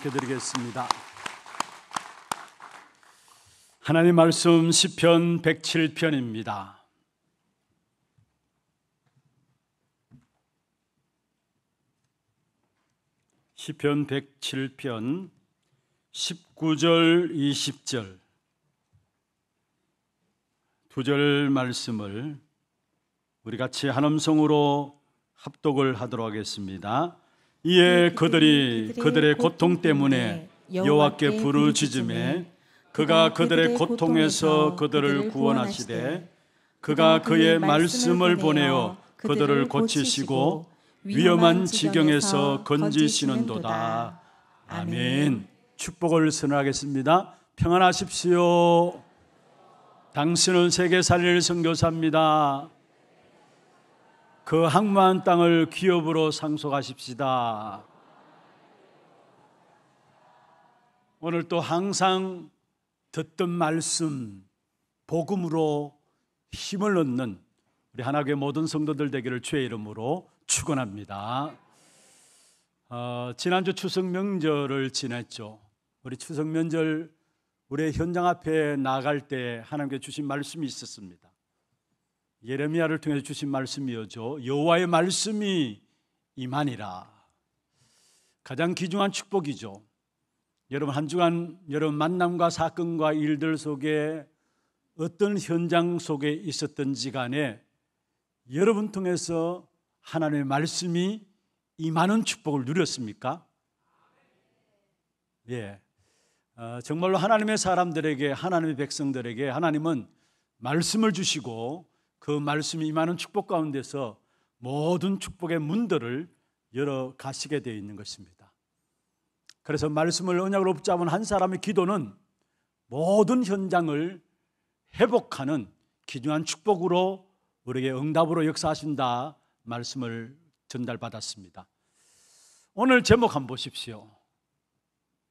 읽혀드리겠습니다. 하나님 말씀 시편 107편입니다. 시편 107편 19절 20절 두 절 말씀을 우리 같이 한 음성으로 합독을 하도록 하겠습니다. 이에 그 그들이 그들의 고통 때문에 여호와께 부르짖음에 그가 그들의 고통에서 그들을 구원하시되 그가 그의 말씀을 보내어 그들을 고치시고 위험한 지경에서 건지시는도다. 아멘. 축복을 선언하겠습니다. 평안하십시오. 당신은 세계 살릴 선교사입니다. 그 항만 땅을 기업으로 상속하십시다. 오늘 또 항상 듣던 말씀, 복음으로 힘을 얻는 우리 하나교회 모든 성도들 되기를 주의 이름으로 축원합니다. 어, 지난주 추석 명절을 지냈죠. 우리 추석 명절 우리 현장 앞에 나갈 때 하나님께 주신 말씀이 있었습니다. 예레미야를 통해서 주신 말씀이었죠. 여호와의 말씀이 임하니라. 가장 귀중한 축복이죠. 여러분 한 주간 여러분 만남과 사건과 일들 속에 어떤 현장 속에 있었던지 간에 여러분 통해서 하나님의 말씀이 임하는 축복을 누렸습니까? 예. 어, 정말로 하나님의 사람들에게 하나님의 백성들에게 하나님은 말씀을 주시고 그 말씀이 임하는 축복 가운데서 모든 축복의 문들을 열어 가시게 되어 있는 것입니다. 그래서 말씀을 언약으로 붙잡은 한 사람의 기도는 모든 현장을 회복하는 기중한 축복으로 우리에게 응답으로 역사하신다 말씀을 전달받았습니다. 오늘 제목 한번 보십시오.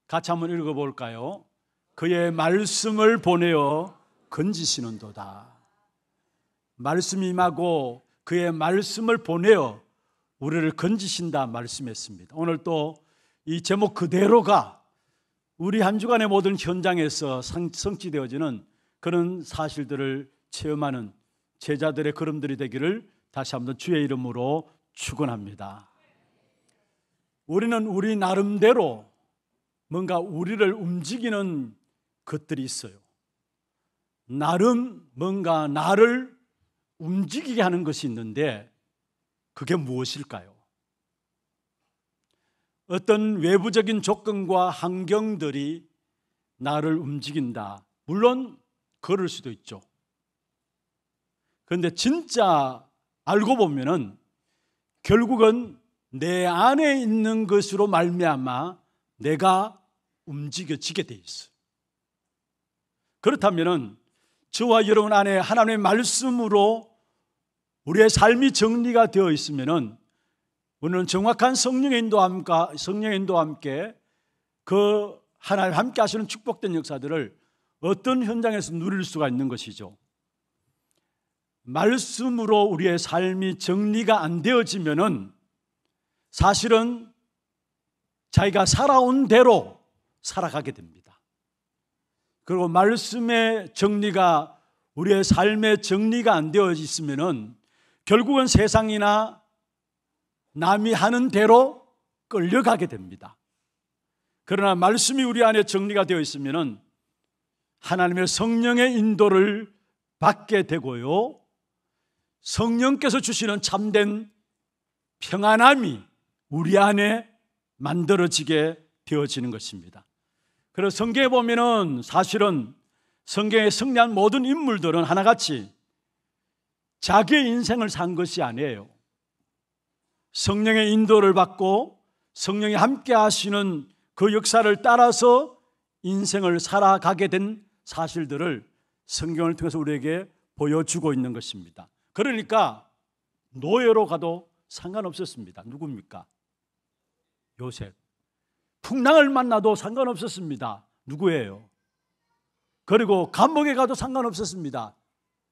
같이 한번 읽어볼까요? 그의 말씀을 보내어 건지시는도다. 말씀 임하고 그의 말씀을 보내어 우리를 건지신다 말씀했습니다. 오늘 또 이 제목 그대로가 우리 한 주간의 모든 현장에서 성취되어지는 그런 사실들을 체험하는 제자들의 걸음들이 되기를 다시 한번 주의 이름으로 축원합니다. 우리는 우리 나름대로 뭔가 우리를 움직이는 것들이 있어요. 나름 뭔가 나를 움직이게 하는 것이 있는데 그게 무엇일까요? 어떤 외부적인 조건과 환경들이 나를 움직인다. 물론 그럴 수도 있죠. 그런데 진짜 알고 보면은 결국은 내 안에 있는 것으로 말미암아 내가 움직여지게 돼 있어. 그렇다면은 저와 여러분 안에 하나님의 말씀으로 우리의 삶이 정리가 되어 있으면은 우리는 정확한 성령의 인도함과 성령의 인도와 함께 그 하나님 함께 하시는 축복된 역사들을 어떤 현장에서 누릴 수가 있는 것이죠. 말씀으로 우리의 삶이 정리가 안되어지면 사실은 자기가 살아온 대로 살아가게 됩니다. 그리고 말씀의 정리가 우리의 삶의 정리가 안 되어 있으면 결국은 세상이나 남이 하는 대로 끌려가게 됩니다. 그러나 말씀이 우리 안에 정리가 되어 있으면 하나님의 성령의 인도를 받게 되고요. 성령께서 주시는 참된 평안함이 우리 안에 만들어지게 되어지는 것입니다. 그래서 성경에 보면은 사실은 성경에 승리한 모든 인물들은 하나같이 자기의 인생을 산 것이 아니에요. 성령의 인도를 받고 성령이 함께 하시는 그 역사를 따라서 인생을 살아가게 된 사실들을 성경을 통해서 우리에게 보여주고 있는 것입니다. 그러니까 노예로 가도 상관없었습니다. 누굽니까? 요셉. 풍랑을 만나도 상관없었습니다. 누구예요? 그리고 감옥에 가도 상관없었습니다.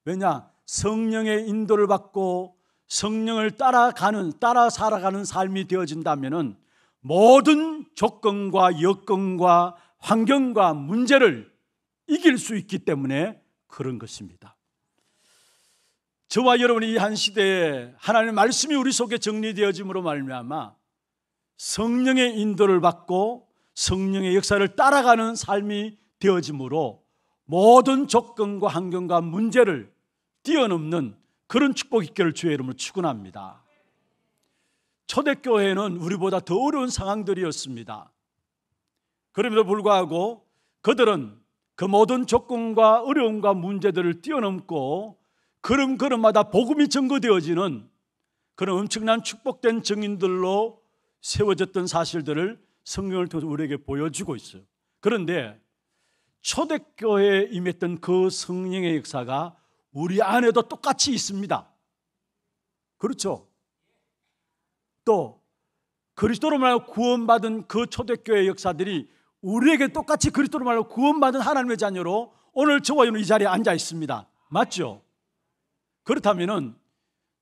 왜냐? 성령의 인도를 받고 성령을 따라가는 따라 살아가는 삶이 되어진다면은 모든 조건과 여건과 환경과 문제를 이길 수 있기 때문에 그런 것입니다. 저와 여러분이 이 한 시대에 하나님의 말씀이 우리 속에 정리되어짐으로 말미암아 성령의 인도를 받고 성령의 역사를 따라가는 삶이 되어짐으로 모든 조건과 환경과 문제를 뛰어넘는 그런 축복 있기를 주의 이름으로 축원합니다. 초대교회는 우리보다 더 어려운 상황들이었습니다. 그럼에도 불구하고 그들은 그 모든 조건과 어려움과 문제들을 뛰어넘고 걸음걸음마다 복음이 증거되어지는 그런 엄청난 축복된 증인들로 세워졌던 사실들을 성경을 통해서 우리에게 보여주고 있어요. 그런데 초대교회에 임했던 그 성령의 역사가 우리 안에도 똑같이 있습니다. 그렇죠? 또 그리스도로 말하여 구원받은 그 초대교회 역사들이 우리에게 똑같이 그리스도로 말하여 구원받은 하나님의 자녀로 오늘 저와 여러분 이 자리에 앉아 있습니다. 맞죠? 그렇다면은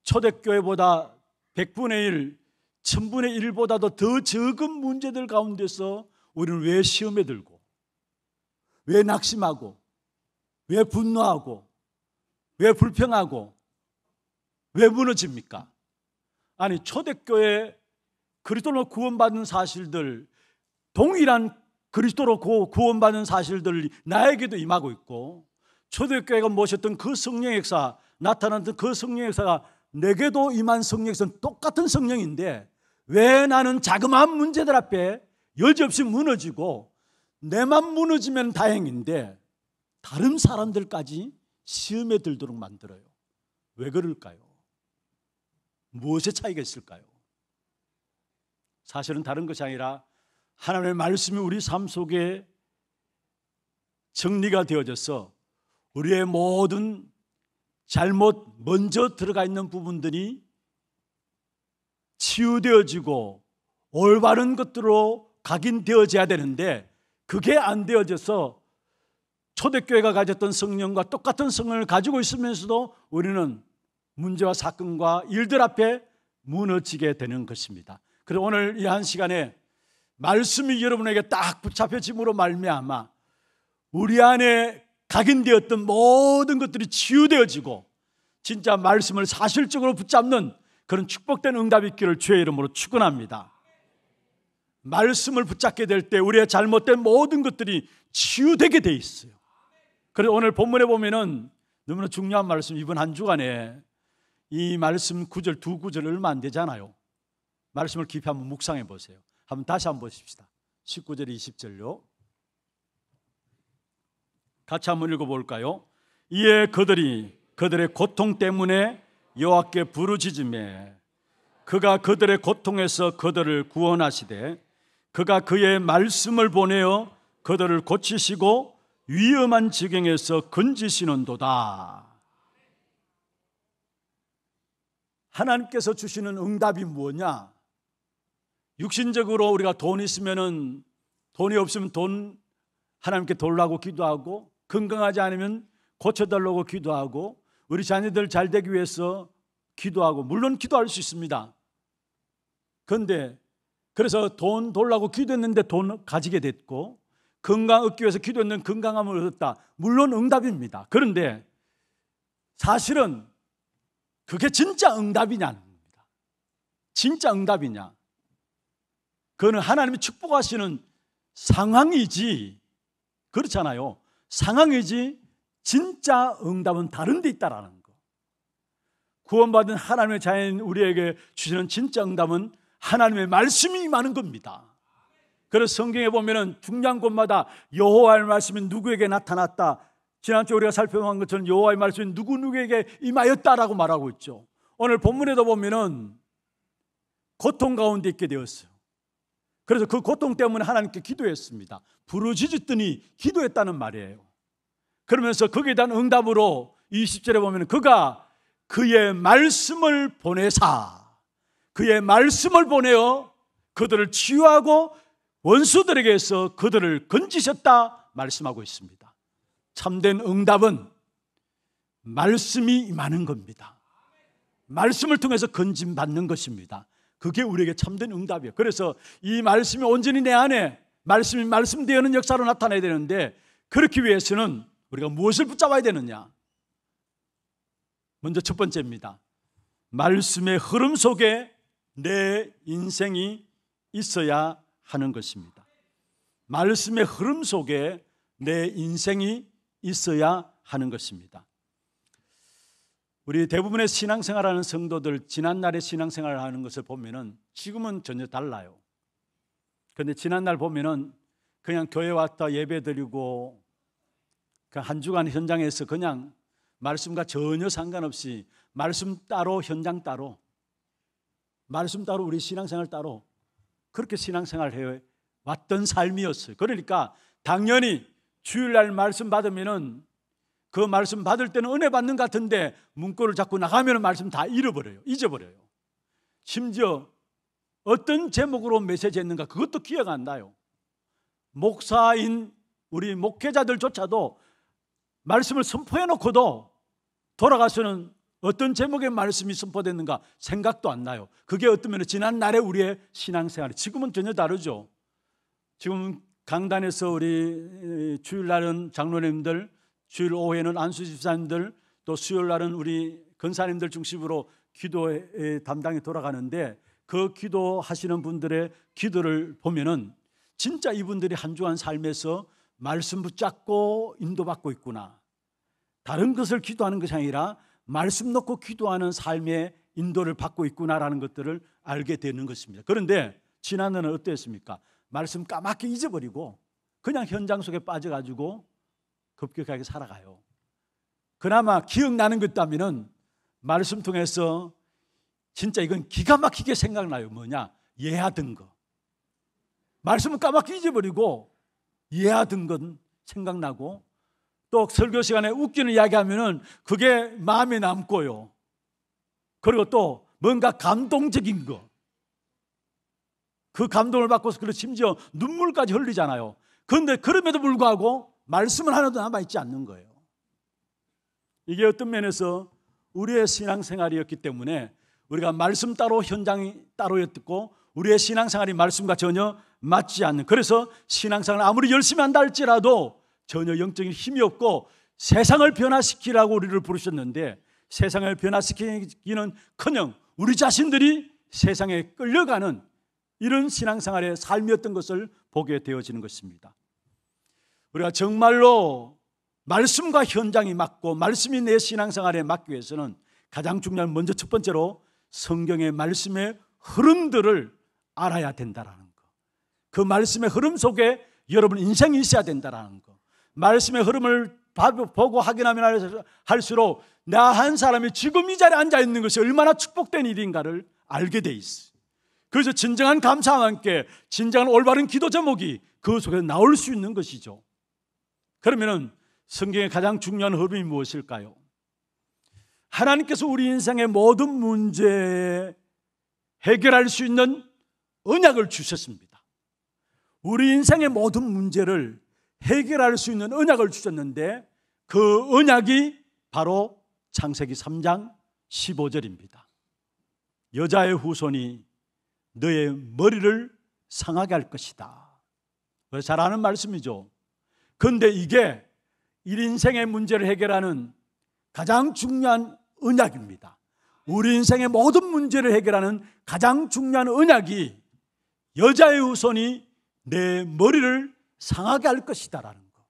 초대교회보다 100분의 1, 1000분의 1보다도 더 적은 문제들 가운데서 우리는 왜 시험에 들고, 왜 낙심하고, 왜 분노하고, 왜 불평하고 왜 무너집니까? 아니 초대교회 그리스도로 구원받은 사실들 동일한 그리스도로 구원받은 사실들 나에게도 임하고 있고 초대교회가 모셨던 그 성령 역사 나타났던 그 성령 역사가 내게도 임한 성령 역사는 똑같은 성령인데 왜 나는 자그마한 문제들 앞에 여지없이 무너지고 내만 무너지면 다행인데 다른 사람들까지 시험에 들도록 만들어요. 왜 그럴까요? 무엇의 차이가 있을까요? 사실은 다른 것이 아니라 하나님의 말씀이 우리 삶 속에 정리가 되어져서 우리의 모든 잘못 먼저 들어가 있는 부분들이 치유되어지고 올바른 것들로 각인되어져야 되는데 그게 안 되어져서 초대교회가 가졌던 성령과 똑같은 성을 가지고 있으면서도 우리는 문제와 사건과 일들 앞에 무너지게 되는 것입니다. 그래서 오늘 이 한 시간에 말씀이 여러분에게 딱 붙잡혀짐으로 말미암아 우리 안에 각인되었던 모든 것들이 치유되어지고 진짜 말씀을 사실적으로 붙잡는 그런 축복된 응답이 있기를 주의 이름으로 축원합니다. 말씀을 붙잡게 될 때 우리의 잘못된 모든 것들이 치유되게 돼 있어요. 그래서 오늘 본문에 보면은 너무나 중요한 말씀 이번 한 주간에 이 말씀 구절 두 구절 얼마 안 되잖아요. 말씀을 깊이 한번 묵상해 보세요. 한번 다시 한번 보십시다. 19절 20절요. 같이 한번 읽어 볼까요? 이에 그들이 그들의 고통 때문에 여호와께 부르짖음에 그가 그들의 고통에서 그들을 구원하시되 그가 그의 말씀을 보내어 그들을 고치시고 위험한 지경에서 건지시는도다. 하나님께서 주시는 응답이 뭐냐? 육신적으로 우리가 돈 있으면은 돈이 없으면 돈 하나님께 돌라고 기도하고 건강하지 않으면 고쳐달라고 기도하고 우리 자녀들 잘 되기 위해서 기도하고 물론 기도할 수 있습니다. 그런데 그래서 돈 돌라고 기도했는데 돈 가지게 됐고 건강 얻기 어, 위해서 기도했는 건강함을 얻었다. 물론 응답입니다. 그런데 사실은 그게 진짜 응답이냐는 겁니다. 진짜 응답이냐? 그거는 하나님이 축복하시는 상황이지 그렇잖아요. 상황이지 진짜 응답은 다른 데 있다라는 거. 구원받은 하나님의 자인 우리에게 주시는 진짜 응답은 하나님의 말씀이 많은 겁니다. 그래서 성경에 보면은 중요한 곳마다 여호와의 말씀이 누구에게 나타났다. 지난주 우리가 살펴본 것처럼 여호와의 말씀이 누구누구에게 임하였다라고 말하고 있죠. 오늘 본문에도 보면은 고통 가운데 있게 되었어요. 그래서 그 고통 때문에 하나님께 기도했습니다. 부르짖었더니 기도했다는 말이에요. 그러면서 거기에 대한 응답으로 20절에 보면 그가 그의 말씀을 보내사 그의 말씀을 보내어 그들을 치유하고 원수들에게서 그들을 건지셨다 말씀하고 있습니다. 참된 응답은 말씀이 임하 겁니다. 말씀을 통해서 건진받는 것입니다. 그게 우리에게 참된 응답이에요. 그래서 이 말씀이 온전히 내 안에 말씀이 말씀되는 역사로 나타나야 되는데 그렇기 위해서는 우리가 무엇을 붙잡아야 되느냐? 먼저 첫 번째입니다. 말씀의 흐름 속에 내 인생이 있어야 하는 것입니다. 말씀의 흐름 속에 내 인생이 있어야 하는 것입니다. 우리 대부분의 신앙생활하는 성도들 지난날의 신앙생활을 하는 것을 보면은 지금은 전혀 달라요. 그런데 지난날 보면은 그냥 교회 왔다 예배 드리고 그 한 주간 현장에서 그냥 말씀과 전혀 상관없이 말씀 따로 현장 따로 말씀 따로 우리 신앙생활 따로 그렇게 신앙생활 해 왔던 삶이었어요. 그러니까 당연히 주일날 말씀 받으면은 그 말씀 받을 때는 은혜 받는 것 같은데 문구를 자꾸 나가면 말씀 다 잃어버려요. 잊어버려요. 심지어 어떤 제목으로 메시지 했는가 그것도 기억 안 나요. 목사인 우리 목회자들조차도 말씀을 선포해 놓고도 돌아가서는 어떤 제목의 말씀이 선포됐는가 생각도 안 나요. 그게 어떤 면에 지난 날의 우리의 신앙생활. 지금은 전혀 다르죠. 지금 강단에서 우리 주일날은 장로님들, 주일 오후에는 안수 집사님들, 또 수요일날은 우리 권사님들 중심으로 기도 담당이 돌아가는데 그 기도하시는 분들의 기도를 보면은 진짜 이분들이 한 주한 삶에서 말씀 붙잡고 인도받고 있구나. 다른 것을 기도하는 것이 아니라 말씀 놓고 기도하는 삶의 인도를 받고 있구나라는 것들을 알게 되는 것입니다. 그런데 지난해는 어땠습니까? 말씀 까맣게 잊어버리고 그냥 현장 속에 빠져가지고 급격하게 살아가요. 그나마 기억나는 것 따면은 말씀 통해서 진짜 이건 기가 막히게 생각나요. 뭐냐? 예하던 거. 말씀은 까맣게 잊어버리고 예하던 건 생각나고 또 설교 시간에 웃기는 이야기 하면은 그게 마음에 남고요. 그리고 또 뭔가 감동적인 거. 그 감동을 받고서 그리고 심지어 눈물까지 흘리잖아요. 그런데 그럼에도 불구하고 말씀은 하나도 남아있지 않는 거예요. 이게 어떤 면에서 우리의 신앙생활이었기 때문에 우리가 말씀 따로 현장이 따로였고 우리의 신앙생활이 말씀과 전혀 맞지 않는 그래서 신앙생활 아무리 열심히 한다 할지라도 전혀 영적인 힘이 없고 세상을 변화시키라고 우리를 부르셨는데 세상을 변화시키기는 커녕 우리 자신들이 세상에 끌려가는 이런 신앙생활의 삶이었던 것을 보게 되어지는 것입니다. 우리가 정말로 말씀과 현장이 맞고 말씀이 내 신앙생활에 맞기 위해서는 가장 중요한 먼저 첫 번째로 성경의 말씀의 흐름들을 알아야 된다라는 거. 그 말씀의 흐름 속에 여러분 인생이 있어야 된다라는 거. 말씀의 흐름을 보고 확인하면 할수록 나 한 사람이 지금 이 자리에 앉아 있는 것이 얼마나 축복된 일인가를 알게 돼 있어. 그래서 진정한 감사와 함께 진정한 올바른 기도 제목이 그 속에서 나올 수 있는 것이죠. 그러면은 성경의 가장 중요한 흐름이 무엇일까요? 하나님께서 우리 인생의 모든 문제 해결할 수 있는 은약을 주셨습니다. 우리 인생의 모든 문제를 해결할 수 있는 언약을 주셨는데 그 언약이 바로 창세기 3장 15절입니다. 여자의 후손이 너의 머리를 상하게 할 것이다. 잘 아는 말씀이죠. 그런데 이게 일 인생의 문제를 해결하는 가장 중요한 언약입니다. 우리 인생의 모든 문제를 해결하는 가장 중요한 언약이 여자의 후손이 내 머리를 상하게 할 것이다라는 것.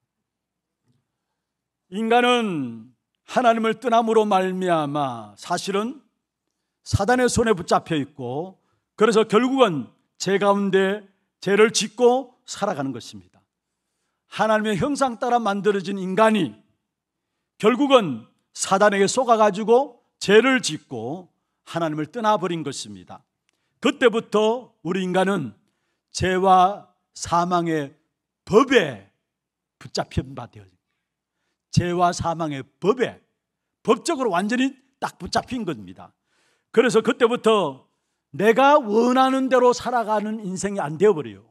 인간은 하나님을 떠남으로 말미암아 사실은 사단의 손에 붙잡혀 있고 그래서 결국은 죄 가운데 죄를 짓고 살아가는 것입니다. 하나님의 형상 따라 만들어진 인간이 결국은 사단에게 속아가지고 죄를 짓고 하나님을 떠나버린 것입니다. 그때부터 우리 인간은 죄와 사망의 법에 붙잡힌 바 되어진 죄와 사망의 법에 법적으로 완전히 딱 붙잡힌 겁니다. 그래서 그때부터 내가 원하는 대로 살아가는 인생이 안 되어버려요.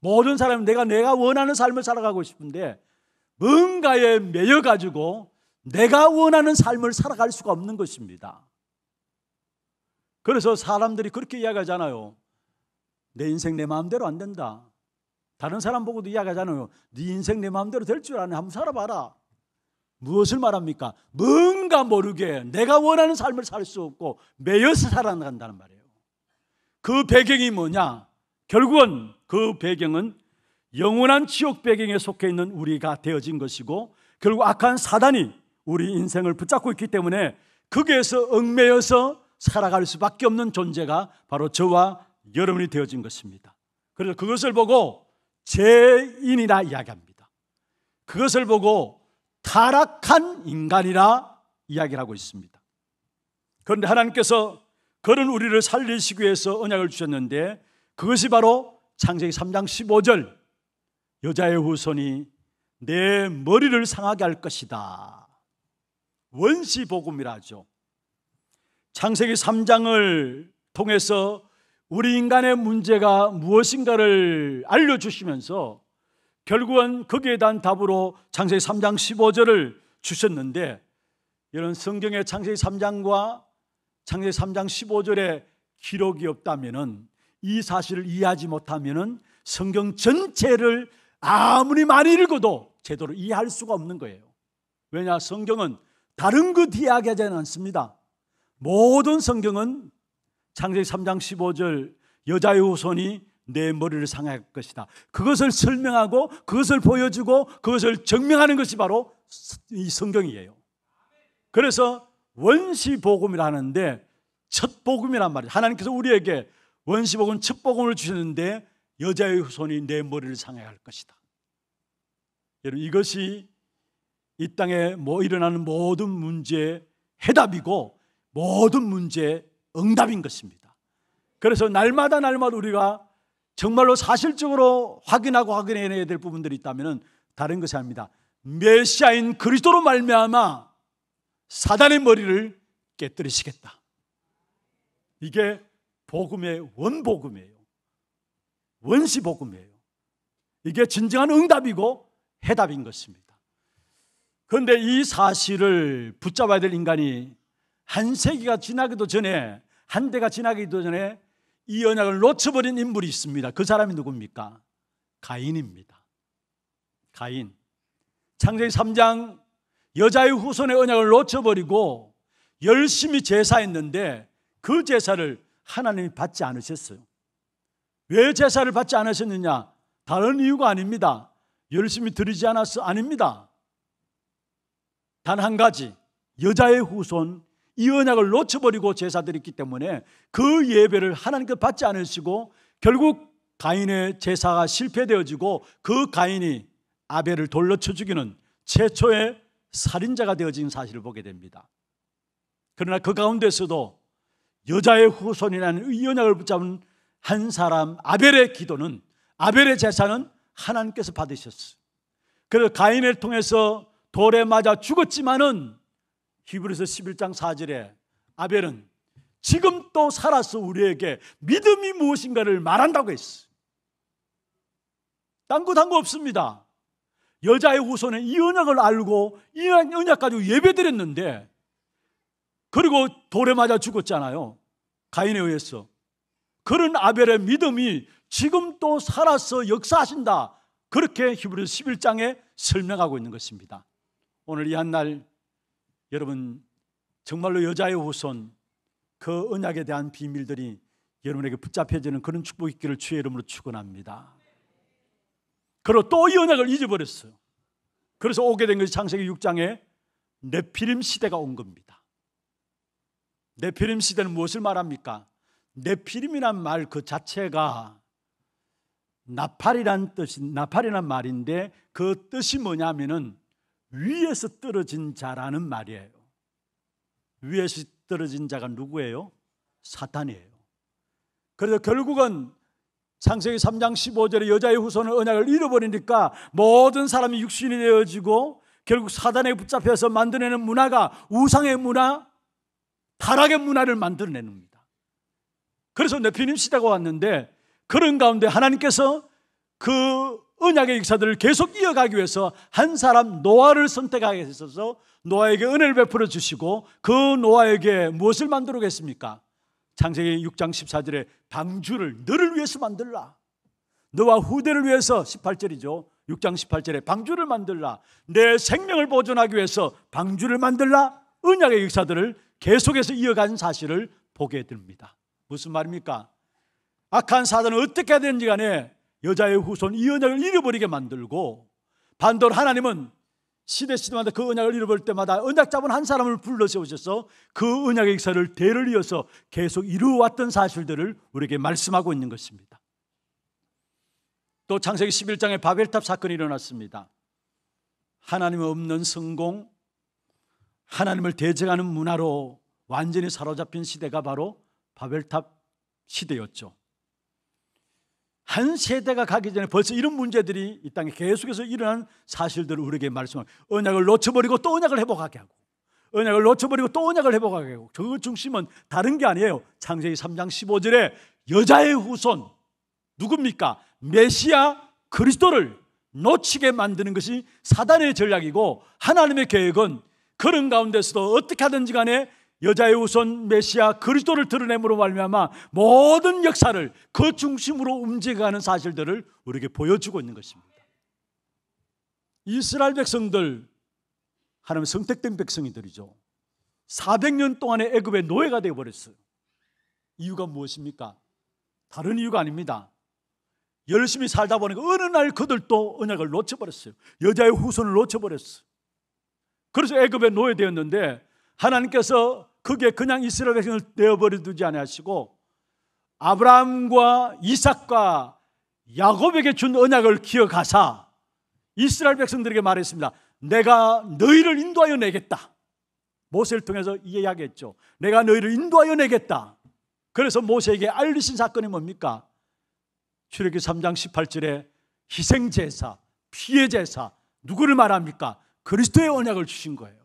모든 사람이 내가 내가 원하는 삶을 살아가고 싶은데 뭔가에 매여 가지고 내가 원하는 삶을 살아갈 수가 없는 것입니다. 그래서 사람들이 그렇게 이야기하잖아요. 내 인생 내 마음대로 안 된다. 다른 사람 보고도 이야기하잖아요. 네 인생 내 마음대로 될 줄 아네. 한번 살아봐라. 무엇을 말합니까? 뭔가 모르게 내가 원하는 삶을 살 수 없고 매여서 살아간다는 말이에요. 그 배경이 뭐냐? 결국은 그 배경은 영원한 지옥 배경에 속해 있는 우리가 되어진 것이고 결국 악한 사단이 우리 인생을 붙잡고 있기 때문에 거기에서 얽매여서 살아갈 수밖에 없는 존재가 바로 저와 여러분이 되어진 것입니다. 그래서 그것을 보고 죄인이라 이야기합니다. 그것을 보고 타락한 인간이라 이야기를 하고 있습니다. 그런데 하나님께서 그런 우리를 살리시기 위해서 언약을 주셨는데 그것이 바로 창세기 3장 15절 여자의 후손이 내 머리를 상하게 할 것이다. 원시 복음이라 하죠. 창세기 3장을 통해서 우리 인간의 문제가 무엇인가를 알려주시면서 결국은 거기에 대한 답으로 창세기 3장 15절을 주셨는데 이런 성경의 창세기 3장과 창세기 3장 15절에 기록이 없다면은 이 사실을 이해하지 못하면은 성경 전체를 아무리 많이 읽어도 제대로 이해할 수가 없는 거예요. 왜냐 성경은 다른 것 이야기하지 않습니다. 모든 성경은 창세기 3장 15절 여자의 후손이 내 머리를 상할 것이다. 그것을 설명하고 그것을 보여주고 그것을 증명하는 것이 바로 이 성경이에요. 그래서 원시 복음이라 하는데 첫 복음이란 말이에요. 하나님께서 우리에게 원시 복음 첫 복음을 주셨는데 여자의 후손이 내 머리를 상해할 것이다. 여러분 이것이 이 땅에 뭐 일어나는 모든 문제의 해답이고 모든 문제의 응답인 것입니다. 그래서 날마다 날마다 우리가 정말로 사실적으로 확인하고 확인해야 될 부분들이 있다면 다른 것이 아닙니다. 메시아인 그리스도로 말미암아 사단의 머리를 깨뜨리시겠다. 이게 복음의 원복음이에요. 원시 복음이에요. 이게 진정한 응답이고 해답인 것입니다. 그런데 이 사실을 붙잡아야 될 인간이 한 세기가 지나기도 전에 한 대가 지나기도 전에 이 언약을 놓쳐버린 인물이 있습니다. 그 사람이 누굽니까? 가인입니다. 가인. 창세기 3장 여자의 후손의 언약을 놓쳐버리고 열심히 제사했는데 그 제사를 하나님이 받지 않으셨어요. 왜 제사를 받지 않으셨느냐? 다른 이유가 아닙니다. 열심히 드리지 않았어? 아닙니다. 단 한 가지. 여자의 후손 이 언약을 놓쳐버리고 제사드렸기 때문에 그 예배를 하나님께 받지 않으시고 결국 가인의 제사가 실패되어지고 그 가인이 아벨을 돌려쳐 죽이는 최초의 살인자가 되어진 사실을 보게 됩니다. 그러나 그 가운데서도 여자의 후손이라는 이 언약을 붙잡은 한 사람 아벨의 기도는 아벨의 제사는 하나님께서 받으셨어요. 그래서 가인을 통해서 돌에 맞아 죽었지만은 히브리서 11장 4절에 아벨은 지금 또 살아서 우리에게 믿음이 무엇인가를 말한다고 했어. 딴거 딴거 없습니다. 여자의 후손은 이 언약을 알고 이 언약 가지고 예배드렸는데 그리고 돌에 맞아 죽었잖아요. 가인에 의해서. 그런 아벨의 믿음이 지금 또 살아서 역사하신다. 그렇게 히브리서 11장에 설명하고 있는 것입니다. 오늘 이한날 여러분 정말로 여자의 후손 그 언약에 대한 비밀들이 여러분에게 붙잡혀지는 그런 축복이 있기를 주의 이름으로 축원합니다. 그리고 또이 언약을 잊어버렸어요. 그래서 오게 된 것이 창세기 6장에 네피림 시대가 온 겁니다. 네피림 시대는 무엇을 말합니까? 네피림이란 말 그 자체가 나팔이란 뜻인 나팔이란 말인데 그 뜻이 뭐냐면은 위에서 떨어진 자라는 말이에요. 위에서 떨어진 자가 누구예요? 사탄이에요. 그래서 결국은 창세기 3장 15절에 여자의 후손은 언약을 잃어버리니까 모든 사람이 육신이 되어지고 결국 사단에 붙잡혀서 만들어내는 문화가 우상의 문화, 타락의 문화를 만들어내는겁니다 그래서 내피임 시대가 왔는데 그런 가운데 하나님께서 그 언약의 역사들을 계속 이어가기 위해서 한 사람 노아를 선택하게 되어서 노아에게 은혜를 베풀어 주시고 그 노아에게 무엇을 만들어겠습니까? 창세기 6장 14절에 방주를 너를 위해서 만들라. 너와 후대를 위해서 18절이죠. 6장 18절에 방주를 만들라. 내 생명을 보존하기 위해서 방주를 만들라. 언약의 역사들을 계속해서 이어가는 사실을 보게 됩니다. 무슨 말입니까? 악한 사단은 어떻게 되는지 간에 여자의 후손 이 언약을 잃어버리게 만들고 반대로 하나님은 시대 시대마다 그 언약을 잃어버릴 때마다 언약 잡은 한 사람을 불러 세우셔서 그 언약의 역사를 대를 이어서 계속 이루어왔던 사실들을 우리에게 말씀하고 있는 것입니다. 또 창세기 11장에 바벨탑 사건이 일어났습니다. 하나님 없는 성공, 하나님을 대적하는 문화로 완전히 사로잡힌 시대가 바로 바벨탑 시대였죠. 한 세대가 가기 전에 벌써 이런 문제들이 이 땅에 계속해서 일어난 사실들을 우리에게 말씀하고 언약을 놓쳐버리고 또 언약을 회복하게 하고 언약을 놓쳐버리고 또 언약을 회복하게 하고 그 중심은 다른 게 아니에요. 창세기 3장 15절에 여자의 후손 누굽니까? 메시아 그리스도를 놓치게 만드는 것이 사단의 전략이고 하나님의 계획은 그런 가운데서도 어떻게 하든지 간에 여자의 우선 메시아 그리스도를 드러냄으로 말미암아 모든 역사를 그 중심으로 움직여가는 사실들을 우리에게 보여주고 있는 것입니다. 이스라엘 백성들 하나님 선택된 백성이들이죠. 400년 동안의 애굽의 노예가 되어 버렸어요. 이유가 무엇입니까? 다른 이유가 아닙니다. 열심히 살다 보니까 어느 날 그들도 언약을 놓쳐버렸어요. 여자의 후손을 놓쳐버렸어요. 그래서 애굽의 노예 되었는데 하나님께서 그게 그냥 이스라엘 백성을 내어버려 두지 않으시고 아브라함과 이삭과 야곱에게 준 언약을 기억하사 이스라엘 백성들에게 말했습니다. 내가 너희를 인도하여 내겠다. 모세를 통해서 이야기했죠. 내가 너희를 인도하여 내겠다. 그래서 모세에게 알리신 사건이 뭡니까? 출애기 3장 18절에 희생 제사, 피해 제사 누구를 말합니까? 그리스도의 언약을 주신 거예요.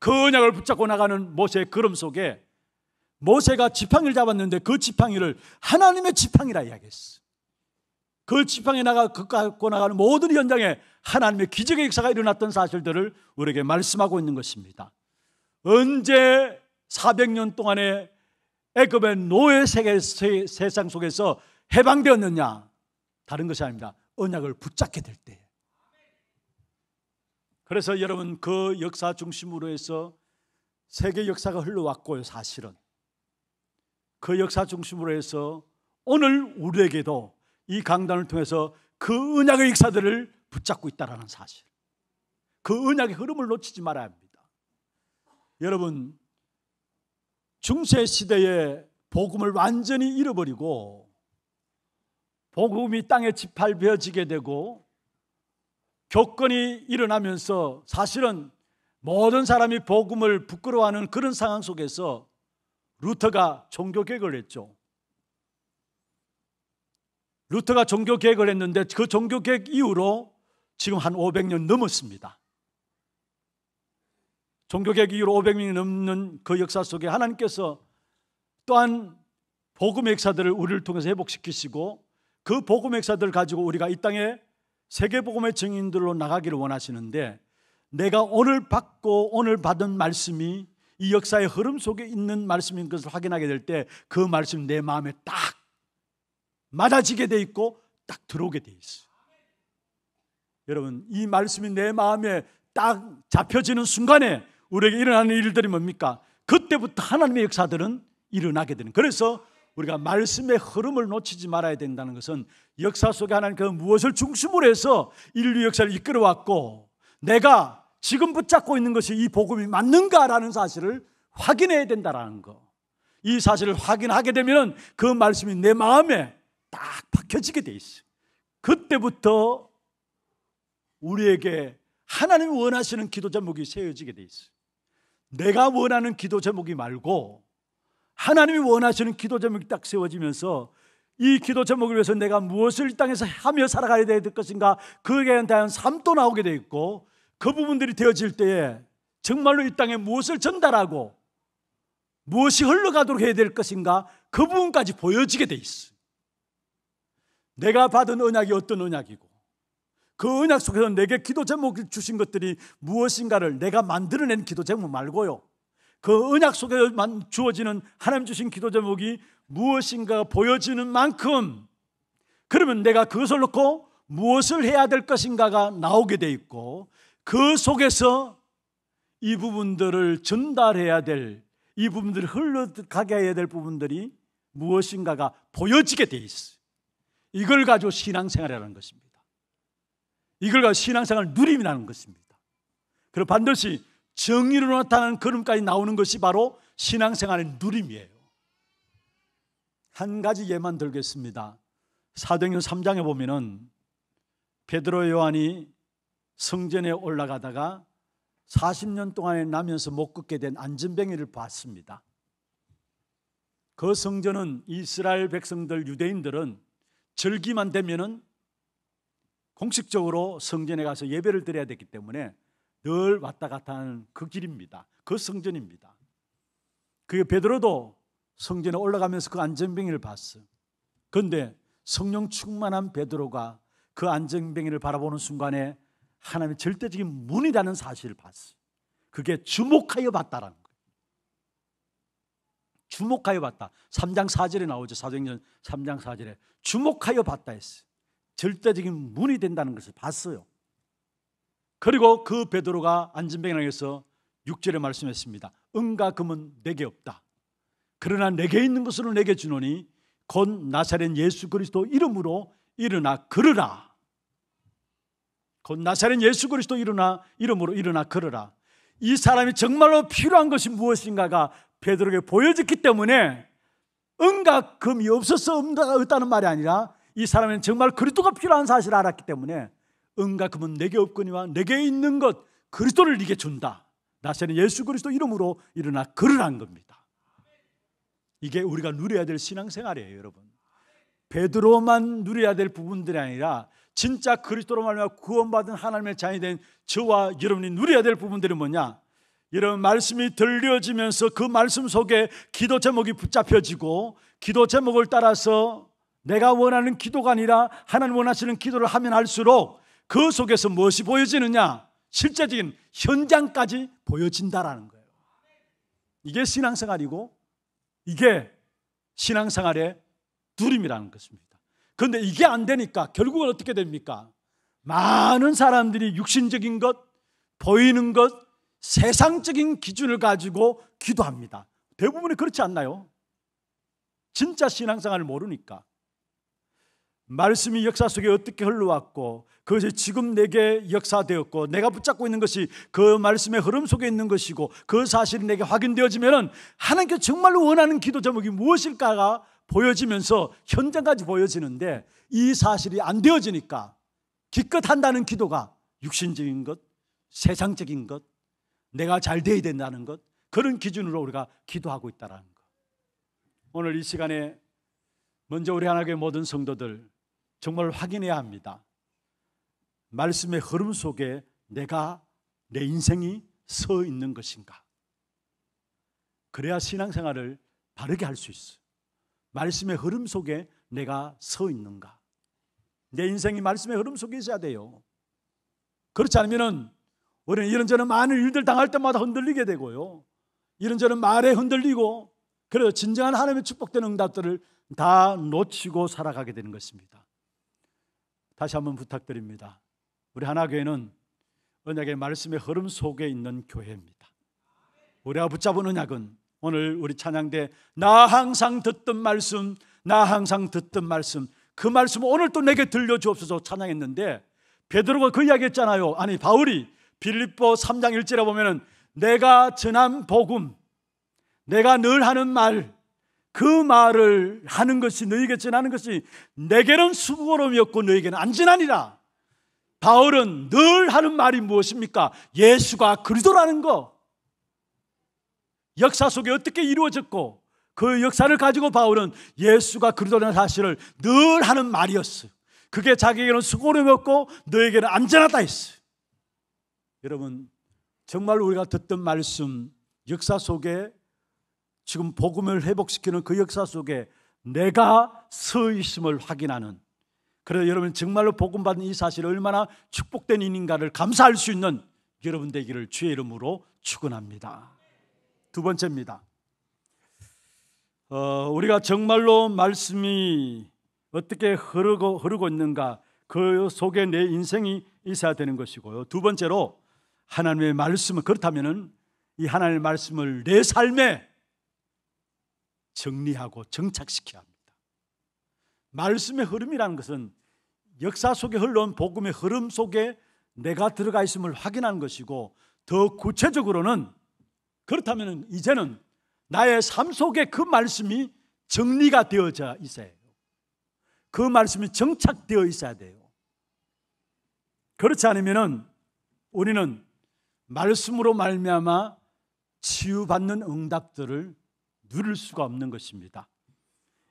그 언약을 붙잡고 나가는 모세의 걸음 속에 모세가 지팡이를 잡았는데 그 지팡이를 하나님의 지팡이라 이야기했어. 그 지팡이 나가 그 갖고 나가는 모든 현장에 하나님의 기적의 역사가 일어났던 사실들을 우리에게 말씀하고 있는 것입니다. 언제 400년 동안의 애굽의 노예 세계 세상 속에서 해방되었느냐? 다른 것이 아닙니다. 언약을 붙잡게 될 때. 그래서 여러분 그 역사 중심으로 해서 세계 역사가 흘러왔고요, 사실은. 그 역사 중심으로 해서 오늘 우리에게도 이 강단을 통해서 그 은약의 역사들을 붙잡고 있다는 사실. 그 은약의 흐름을 놓치지 말아야 합니다. 여러분, 중세 시대에 복음을 완전히 잃어버리고 복음이 땅에 짓밟혀지게 되고 교건이 일어나면서 사실은 모든 사람이 복음을 부끄러워하는 그런 상황 속에서 루터가 종교 개혁을 했죠. 루터가 종교 개혁을 했는데 그 종교 개혁 이후로 지금 한 500년 넘었습니다. 종교 개혁 이후로 500년이 넘는 그 역사 속에 하나님께서 또한 복음 역사들을 우리를 통해서 회복시키시고 그 복음 역사들을 가지고 우리가 이 땅에 세계복음의 증인들로 나가기를 원하시는데 내가 오늘 받고 오늘 받은 말씀이 이 역사의 흐름 속에 있는 말씀인 것을 확인하게 될 때 그 말씀 내 마음에 딱 맞아지게 돼 있고 딱 들어오게 돼 있어. 여러분 이 말씀이 내 마음에 딱 잡혀지는 순간에 우리에게 일어나는 일들이 뭡니까? 그때부터 하나님의 역사들은 일어나게 되는. 그래서 우리가 말씀의 흐름을 놓치지 말아야 된다는 것은 역사 속에 하나님 그 무엇을 중심으로 해서 인류 역사를 이끌어왔고 내가 지금 붙잡고 있는 것이 이 복음이 맞는가라는 사실을 확인해야 된다라는 거. 이 사실을 확인하게 되면 그 말씀이 내 마음에 딱 박혀지게 돼 있어. 그때부터 우리에게 하나님 원하시는 기도 제목이 세워지게 돼 있어. 내가 원하는 기도 제목이 말고 하나님이 원하시는 기도 제목이 딱 세워지면서 이 기도 제목을 위해서 내가 무엇을 땅에서 하며 살아가야 될 것인가 그에 대한 삶도 나오게 되어 있고 그 부분들이 되어질 때에 정말로 이 땅에 무엇을 전달하고 무엇이 흘러가도록 해야 될 것인가 그 부분까지 보여지게 돼 있어. 내가 받은 언약이 어떤 언약이고 그 언약 속에서 내게 기도 제목을 주신 것들이 무엇인가를 내가 만들어낸 기도 제목 말고요. 그 언약 속에만 주어지는 하나님 주신 기도 제목이 무엇인가 보여지는 만큼 그러면 내가 그것을 놓고 무엇을 해야 될 것인가가 나오게 돼 있고 그 속에서 이 부분들을 전달해야 될 이 부분들을 흘러가게 해야 될 부분들이 무엇인가가 보여지게 돼 있어요. 이걸 가지고 신앙생활이라는 것입니다. 이걸 가지고 신앙생활 누림이라는 것입니다. 그리고 반드시 정의로 나타나는 걸음까지 나오는 것이 바로 신앙생활의 누림이에요. 한 가지 예만 들겠습니다. 사도행전 3장에 보면은 베드로 요한이 성전에 올라가다가 40년 동안에 나면서 못 걷게 된 안진뱅이를 봤습니다. 그 성전은 이스라엘 백성들 유대인들은 절기만 되면은 공식적으로 성전에 가서 예배를 드려야 됐기 때문에 늘 왔다 갔다 하는 그 길입니다. 그 성전입니다. 그게 베드로도 성전에 올라가면서 그안전병이를 봤어. 그런데 성령 충만한 베드로가 그안전병이를 바라보는 순간에 하나님의 절대적인 문이라는 사실을 봤어. 그게 주목하여 봤다라는 거예요. 주목하여 봤다. 3장 4절에 나오죠. 사정행전 3장 4절에 주목하여 봤다 했어요. 절대적인 문이 된다는 것을 봤어요. 그리고 그 베드로가 안진병에 나서 6절에 말씀했습니다. 은과 금은 내게 없다. 그러나 내게 있는 것으로 내게 주노니 곧 나사렛 예수 그리스도 이름으로 일어나 걸으라. 곧 나사렛 예수 그리스도 일어나 이름으로 일어나 걸으라. 이 사람이 정말로 필요한 것이 무엇인가가 베드로에게 보여졌기 때문에 은과 금이 없어서 없다는 말이 아니라 이 사람은 정말 그리스도가 필요한 사실을 알았기 때문에 은과 금은 내게 없거니와 내게 있는 것 그리스도를 네게 준다. 나세는 예수 그리스도 이름으로 일어나 걸으란 겁니다. 이게 우리가 누려야 될 신앙생활이에요, 여러분. 베드로만 누려야 될 부분들이 아니라 진짜 그리스도로 말미암아 구원받은 하나님의 자녀 된 저와 여러분이 누려야 될 부분들이 뭐냐? 이런 말씀이 들려지면서 그 말씀 속에 기도 제목이 붙잡혀지고 기도 제목을 따라서 내가 원하는 기도가 아니라 하나님 원하시는 기도를 하면 할수록 그 속에서 무엇이 보여지느냐? 실제적인 현장까지 보여진다라는 거예요. 이게 신앙생활이고 이게 신앙생활의 두림이라는 것입니다. 그런데 이게 안 되니까 결국은 어떻게 됩니까? 많은 사람들이 육신적인 것, 보이는 것, 세상적인 기준을 가지고 기도합니다. 대부분이 그렇지 않나요? 진짜 신앙생활을 모르니까. 말씀이 역사 속에 어떻게 흘러왔고 그것이 지금 내게 역사되었고 내가 붙잡고 있는 것이 그 말씀의 흐름 속에 있는 것이고 그 사실이 내게 확인되어지면은 하나님께 정말로 원하는 기도 제목이 무엇일까가 보여지면서 현장까지 보여지는데 이 사실이 안 되어지니까 기껏 한다는 기도가 육신적인 것, 세상적인 것, 내가 잘 돼야 된다는 것 그런 기준으로 우리가 기도하고 있다는 것. 오늘 이 시간에 먼저 우리 하나님의 모든 성도들 정말 확인해야 합니다. 말씀의 흐름 속에 내가 내 인생이 서 있는 것인가? 그래야 신앙생활을 바르게 할 수 있어. 말씀의 흐름 속에 내가 서 있는가? 내 인생이 말씀의 흐름 속에 있어야 돼요. 그렇지 않으면은 우리는 이런저런 많은 일들 당할 때마다 흔들리게 되고요. 이런저런 말에 흔들리고 그래서 진정한 하나님의 축복되 응답들을 다 놓치고 살아가게 되는 것입니다. 다시 한번 부탁드립니다. 우리 하나교회는 언약의 말씀의 흐름 속에 있는 교회입니다. 우리가 붙잡은 언약은 오늘 우리 찬양대 나 항상 듣던 말씀, 나 항상 듣던 말씀, 그 말씀 오늘 또 내게 들려주옵소서 찬양했는데 베드로가 그 이야기했잖아요. 아니 바울이 빌립보 3장 1절에 보면은 내가 전한 복음, 내가 늘 하는 말, 그 말을 하는 것이 너희에게 전하는 것이 내게는 수고로움이었고 너희에게는 안전하니라. 바울은 늘 하는 말이 무엇입니까? 예수가 그리도라는 거. 역사 속에 어떻게 이루어졌고 그 역사를 가지고 바울은 예수가 그리도라는 사실을 늘 하는 말이었어요. 그게 자기에게는 수고로움이었고 너에게는 희 안전하다 했어요. 여러분 정말 우리가 듣던 말씀 역사 속에 지금 복음을 회복시키는 그 역사 속에 내가 서 있음을 확인하는 그래서 여러분 정말로 복음 받는 이 사실 얼마나 축복된 일인가를 감사할 수 있는 여러분 되기를 주의 이름으로 축원합니다. 두 번째입니다. 어, 우리가 정말로 말씀이 어떻게 흐르고 흐르고 있는가 그 속에 내 인생이 있어야 되는 것이고요. 두 번째로 하나님의 말씀은 그렇다면은 이 하나님의 말씀을 내 삶에 정리하고 정착시켜야 합니다. 말씀의 흐름이라는 것은 역사 속에 흘러온 복음의 흐름 속에 내가 들어가 있음을 확인한 것이고 더 구체적으로는 그렇다면 이제는 나의 삶 속에 그 말씀이 정리가 되어져 있어야 해요. 그 말씀이 정착되어 있어야 돼요. 그렇지 않으면 우리는 말씀으로 말미암아 치유받는 응답들을 누릴 수가 없는 것입니다.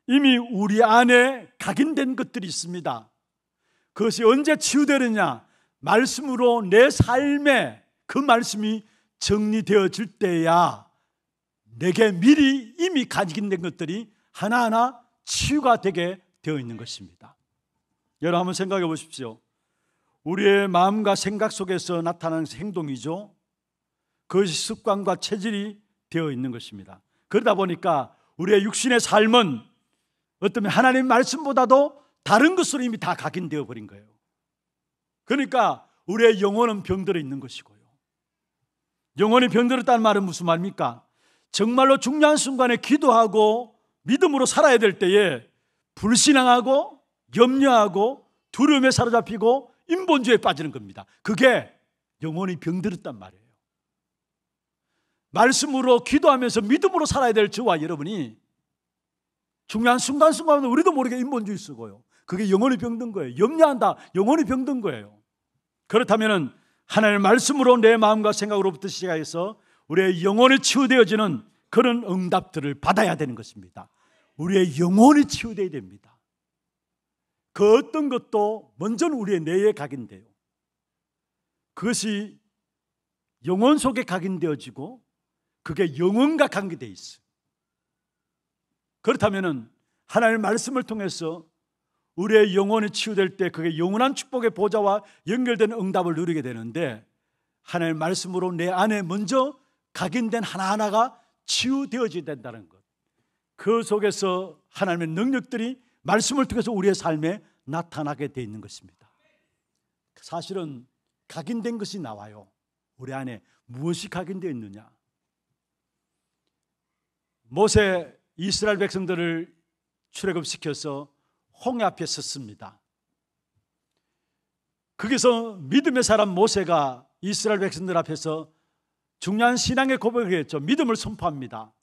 이미 우리 안에 각인된 것들이 있습니다. 그것이 언제 치유되느냐? 말씀으로 내 삶에 그 말씀이 정리되어질 때야 내게 미리 이미 가지된 것들이 하나하나 치유가 되게 되어 있는 것입니다. 여러분 한번 생각해 보십시오. 우리의 마음과 생각 속에서 나타나는 행동이죠. 그것이 습관과 체질이 되어 있는 것입니다. 그러다 보니까 우리의 육신의 삶은 어떤 하나님 말씀보다도 다른 것으로 이미 다 각인되어 버린 거예요. 그러니까 우리의 영혼은 병들어 있는 것이고요. 영혼이 병들었다는 말은 무슨 말입니까? 정말로 중요한 순간에 기도하고 믿음으로 살아야 될 때에 불신앙하고 염려하고 두려움에 사로잡히고 인본주의에 빠지는 겁니다. 그게 영혼이 병들었단 말이에요. 말씀으로 기도하면서 믿음으로 살아야 될 저와 여러분이 중요한 순간순간에 우리도 모르게 인본주의 쓰고요. 그게 영혼이 병든 거예요. 염려한다. 영혼이 병든 거예요. 그렇다면 하나님의 말씀으로 내 마음과 생각으로부터 시작해서 우리의 영혼이 치유되어지는 그런 응답들을 받아야 되는 것입니다. 우리의 영혼이 치유되어야 됩니다. 그 어떤 것도 먼저는 우리의 뇌에 각인돼요. 그것이 영혼 속에 각인되어지고 그게 영혼과 관계돼 있어. 그렇다면은 하나님의 말씀을 통해서 우리의 영혼이 치유될 때 그게 영원한 축복의 보좌와 연결된 응답을 누리게 되는데 하나님의 말씀으로 내 안에 먼저 각인된 하나하나가 치유되어져야 된다는 것. 그 속에서 하나님의 능력들이 말씀을 통해서 우리의 삶에 나타나게 돼 있는 것입니다. 사실은 각인된 것이 나와요. 우리 안에 무엇이 각인되어 있느냐? 모세 이스라엘 백성들을 출애굽시켜서 홍해 앞에 섰습니다. 거기서 믿음의 사람 모세가 이스라엘 백성들 앞에서 중요한 신앙의 고백을 했죠. 믿음을 선포합니다.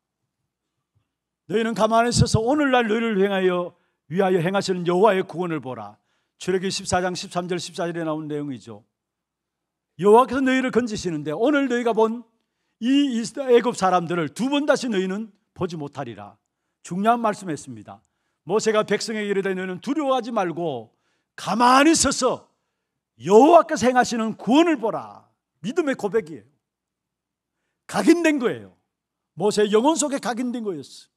너희는 가만히 있어서 오늘날 너희를 행하여 위하여 행하시는 여호와의 구원을 보라. 출애굽기 14장 13절 14절에 나온 내용이죠. 여호와께서 너희를 건지시는데 오늘 너희가 본 이이스 사람들을 두 번 다시 너희는 보지 못하리라. 중요한 말씀했습니다. 모세가 백성에게 이르되 너는 두려워하지 말고 가만히 서서 여호와께서 행하시는 구원을 보라. 믿음의 고백이에요. 각인된 거예요. 모세의 영혼 속에 각인된 거였어.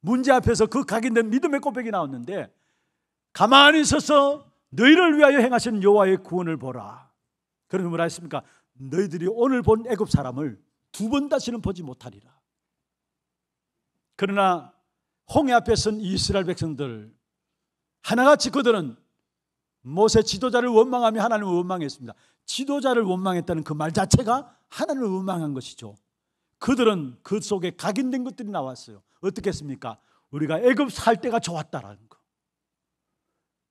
문제 앞에서 그 각인된 믿음의 고백이 나왔는데 가만히 서서 너희를 위하여 행하신 여호와의 구원을 보라. 그런 의미라 했습니까? 너희들이 오늘 본 애굽 사람을 두 번 다시는 보지 못하리라. 그러나 홍해 앞에 선 이스라엘 백성들 하나같이 그들은 모세 지도자를 원망하며 하나님을 원망했습니다. 지도자를 원망했다는 그 말 자체가 하나님을 원망한 것이죠. 그들은 그 속에 각인된 것들이 나왔어요. 어떻겠습니까? 우리가 애굽 살 때가 좋았다라는 거.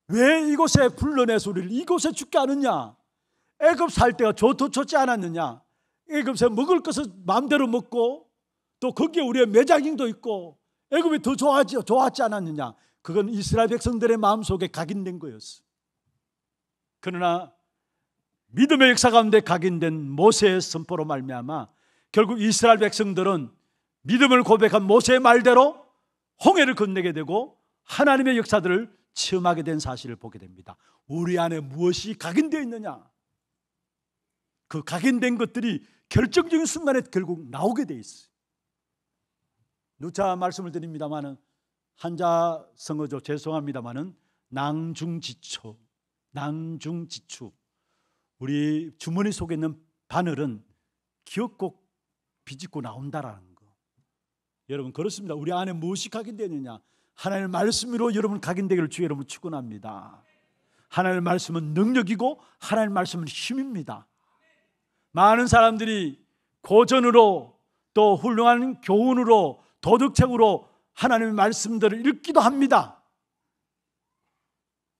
왜 이곳에 불러내서 우리를 이곳에 죽게 하느냐? 애굽 살 때가 좋도 좋지 않았느냐? 애굽에 먹을 것을 마음대로 먹고 또 거기에 우리의 매장인도 있고 애굽이 더 좋아지, 좋았지 않았느냐? 그건 이스라엘 백성들의 마음속에 각인된 거였어. 그러나 믿음의 역사 가운데 각인된 모세의 선포로 말미암아 결국 이스라엘 백성들은 믿음을 고백한 모세의 말대로 홍해를 건네게 되고 하나님의 역사들을 체험하게 된 사실을 보게 됩니다. 우리 안에 무엇이 각인되어 있느냐? 그 각인된 것들이 결정적인 순간에 결국 나오게 돼 있어요. 누차 말씀을 드립니다마는 한자 성어죠 죄송합니다마는 낭중지초 낭중지추 우리 주머니 속에 있는 바늘은 기어꼭 비집고 나온다라는 거 여러분 그렇습니다 우리 안에 무엇이 각인되느냐 하나님의 말씀으로 여러분 각인되기를 주의 여러분 축원합니다 하나님의 말씀은 능력이고 하나님의 말씀은 힘입니다 많은 사람들이 고전으로 또 훌륭한 교훈으로 도덕책으로 하나님의 말씀들을 읽기도 합니다.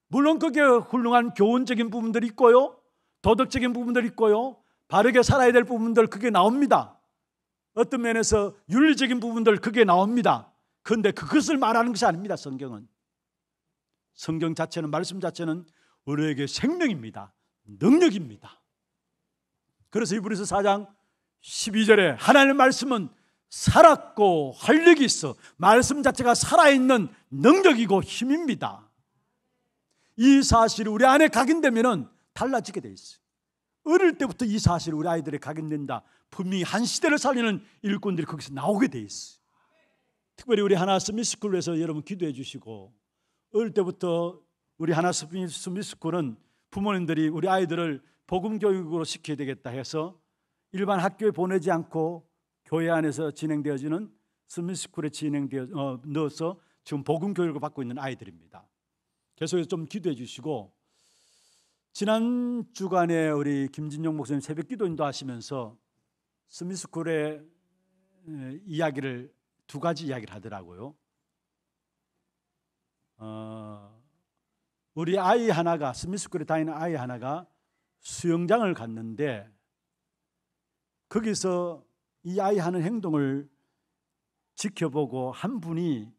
물론 그게 훌륭한 교훈적인 부분들이 있고요. 도덕적인 부분들이 있고요. 바르게 살아야 될 부분들 그게 나옵니다. 어떤 면에서 윤리적인 부분들 그게 나옵니다. 그런데 그것을 말하는 것이 아닙니다. 성경은. 성경 자체는 말씀 자체는 우리에게 생명입니다. 능력입니다. 그래서 이브리스 4장 12절에 하나님의 말씀은 살았고 활력이 있어 말씀 자체가 살아있는 능력이고 힘입니다. 이 사실이 우리 안에 각인되면 달라지게 돼 있어요. 어릴 때부터 이 사실이 우리 아이들이 각인된다. 분명히 한 시대를 살리는 일꾼들이 거기서 나오게 돼 있어요. 특별히 우리 하나 스미스쿨에서 여러분 기도해 주시고 어릴 때부터 우리 하나 스미스쿨은 부모님들이 우리 아이들을 복음 교육으로 시켜야 되겠다 해서 일반 학교에 보내지 않고 교회 안에서 진행되어지는 스미스쿨에 진행되어 어, 넣어서 지금 복음 교육을 받고 있는 아이들입니다. 계속해서 좀 기도해 주시고 지난 주간에 우리 김진용 목사님 새벽 기도 인도하시면서 스미스쿨의 이야기를 두 가지 이야기를 하더라고요. 어, 우리 아이 하나가 스미스쿨에 다니는 아이 하나가 수영장을 갔는데 거기서 이 아이 하는 행동을 지켜보고 한 분이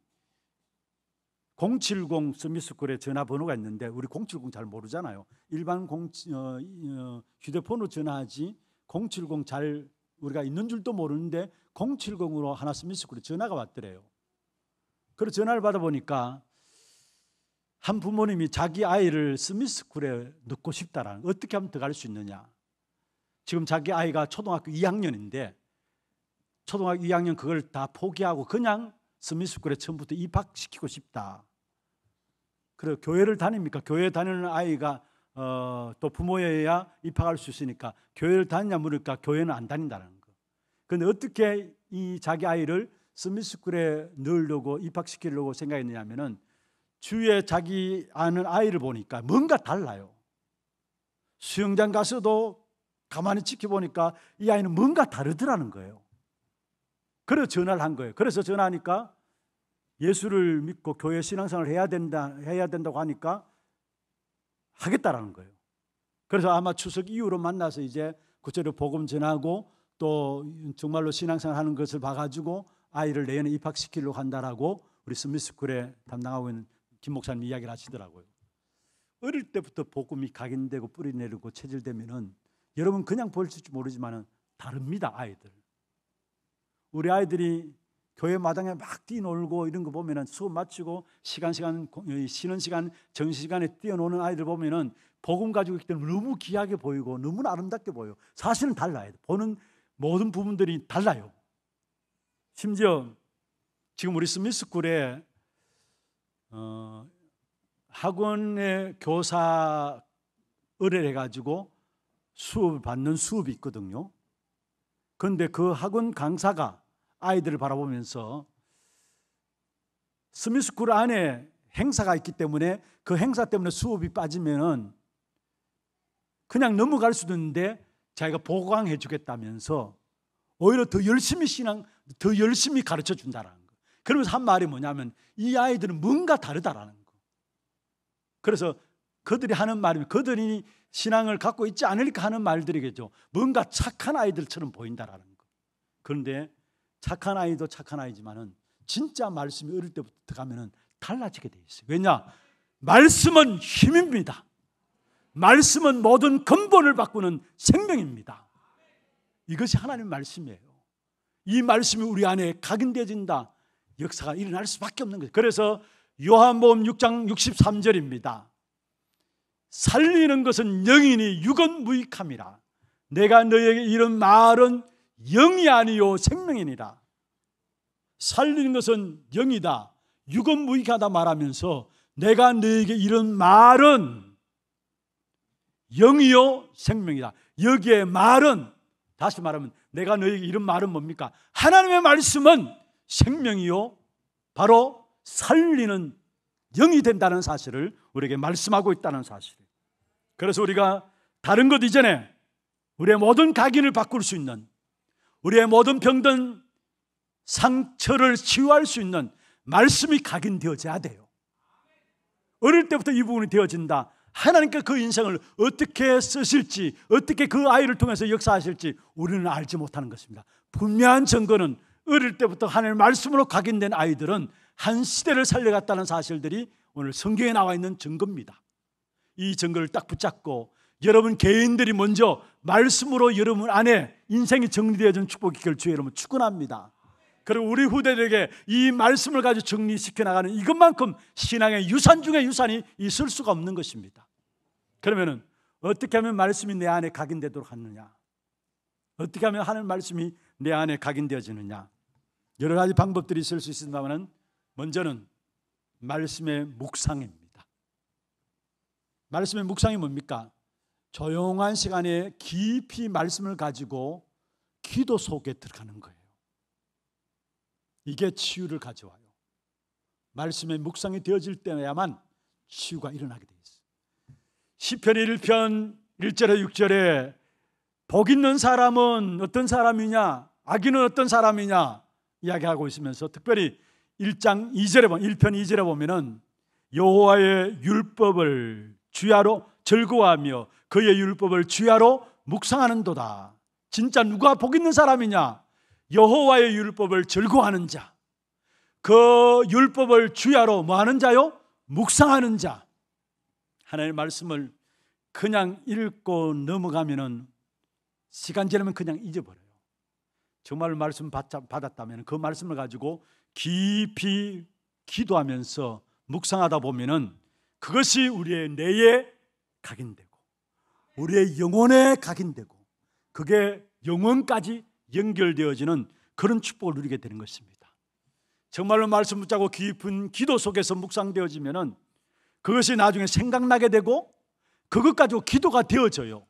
070 스미스쿨에 전화번호가 있는데 우리 070 잘 모르잖아요. 일반 공, 어, 어, 휴대폰으로 전화하지 070 잘 우리가 있는 줄도 모르는데 070으로 하나 스미스쿨에 전화가 왔더래요. 그래서 전화를 받아보니까 한 부모님이 자기 아이를 스미스쿨에 넣고 싶다라는 어떻게 하면 들어갈 수 있느냐. 지금 자기 아이가 초등학교 2학년인데 초등학교 2학년 그걸 다 포기하고 그냥 스미스쿨에 처음부터 입학시키고 싶다. 그래 교회를 다닙니까? 교회 다니는 아이가 어, 또 부모여야 입학할 수 있으니까 교회를 다니냐 물으까 교회는 안 다닌다는 거. 근데 어떻게 이 자기 아이를 스미스쿨에 넣으려고 입학시키려고 생각했느냐면은 주위에 자기 아는 아이를 보니까 뭔가 달라요. 수영장 가서도 가만히 지켜보니까 이 아이는 뭔가 다르더라는 거예요. 그래서 전화를 한 거예요. 그래서 전화하니까 예수를 믿고 교회 신앙생활을 해야 된다 해야 된다고 하니까 하겠다라는 거예요. 그래서 아마 추석 이후로 만나서 이제 구체로 복음 전하고 또 정말로 신앙생활 하는 것을 봐가지고 아이를 내년에 입학시키려고 한다라고 우리 스미스쿨에 담당하고 있는 김 목사님 이야기를 하시더라고요. 어릴 때부터 복음이 각인되고 뿌리 내리고 체질되면은 여러분 그냥 보일지 모르지만은 다릅니다 아이들. 우리 아이들이 교회 마당에 막 뛰놀고 이런 거 보면은 수업 마치고 시간 시간 쉬는 시간 정심 시간에 뛰어노는 아이들 보면은 복음 가지고 있기 때문에 너무 귀하게 보이고 너무 아름답게 보여. 사실은 달라요. 보는 모든 부분들이 달라요. 심지어 지금 우리 스미스쿨에 어, 학원의 교사 의뢰해 를 가지고 수업을 받는 수업이 있거든요. 그런데 그 학원 강사가 아이들을 바라보면서 스미스쿨 안에 행사가 있기 때문에 그 행사 때문에 수업이 빠지면 그냥 넘어갈 수도 있는데 자기가 보강해 주겠다면서 오히려 더 열심히 신앙, 더 열심히 가르쳐 준다라는 거. 그러면서 한 말이 뭐냐면 이 아이들은 뭔가 다르다라는 거. 그래서 그들이 하는 말이 그들이 신앙을 갖고 있지 않을까 하는 말들이겠죠. 뭔가 착한 아이들처럼 보인다라는 거. 그런데 착한 아이도 착한 아이지만은 진짜 말씀이 어릴 때부터 들어가면은 달라지게 돼 있어요. 왜냐? 말씀은 힘입니다. 말씀은 모든 근본을 바꾸는 생명입니다. 이것이 하나님의 말씀이에요. 이 말씀이 우리 안에 각인되진다. 역사가 일어날 수밖에 없는 거죠. 그래서 요한복음 6장 63절입니다. 살리는 것은 영이니 육은 무익함이라. 내가 너에게 이런 말은 영이 아니요 생명이니라. 살리는 것은 영이다. 유언무익하다 말하면서 내가 너에게 이런 말은 영이요 생명이다. 여기에 말은 다시 말하면 내가 너에게 이런 말은 뭡니까? 하나님의 말씀은 생명이요 바로 살리는 영이 된다는 사실을 우리에게 말씀하고 있다는 사실. 그래서 우리가 다른 것 이전에 우리의 모든 각인을 바꿀 수 있는 우리의 모든 병든 상처를 치유할 수 있는 말씀이 각인되어져야 돼요. 어릴 때부터 이 부분이 되어진다. 하나님께 그 인생을 어떻게 쓰실지, 어떻게 그 아이를 통해서 역사하실지 우리는 알지 못하는 것입니다. 분명한 증거는 어릴 때부터 하나 말씀으로 각인된 아이들은 한 시대를 살려갔다는 사실들이 오늘 성경에 나와 있는 증거입니다. 이 증거를 딱 붙잡고 여러분 개인들이 먼저 말씀으로 여러분 안에 인생이 정리되어진 축복이 결주에 여러분 축원합니다. 그리고 우리 후대들에게 이 말씀을 가지고 정리시켜 나가는 이것만큼 신앙의 유산 중에 유산이 있을 수가 없는 것입니다. 그러면은 어떻게 하면 말씀이 내 안에 각인되도록 하느냐? 어떻게 하면 하는 말씀이 내 안에 각인되어지느냐? 여러 가지 방법들이 있을 수 있습니다만은 먼저는 말씀의 묵상입니다. 말씀의 묵상이 뭡니까? 조용한 시간에 깊이 말씀을 가지고 기도 속에 들어가는 거예요. 이게 치유를 가져와요. 말씀의 묵상이 되어질 때야만 치유가 일어나게 돼 있어요. 시편 1편 1절에 6절에 복 있는 사람은 어떤 사람이냐? 악인은 어떤 사람이냐? 이야기하고 있으면서 특별히 1장 2절에 보면 1편 2절에 보면은 여호와의 율법을 주야로 즐거워하며 그의 율법을 주야로 묵상하는도다. 진짜 누가 복 있는 사람이냐? 여호와의 율법을 즐거워하는 자. 그 율법을 주야로 뭐 하는 자요? 묵상하는 자. 하나님의 말씀을 그냥 읽고 넘어가면은 시간 지나면 그냥 잊어버려요. 정말 말씀 받았다면 그 말씀을 가지고 깊이 기도하면서 묵상하다 보면은 그것이 우리의 내에 각인돼. 우리의 영혼에 각인되고 그게 영혼까지 연결되어지는 그런 축복을 누리게 되는 것입니다. 정말로 말씀 붙잡고 깊은 기도 속에서 묵상되어지면 그것이 나중에 생각나게 되고 그것 가지고 기도가 되어져요.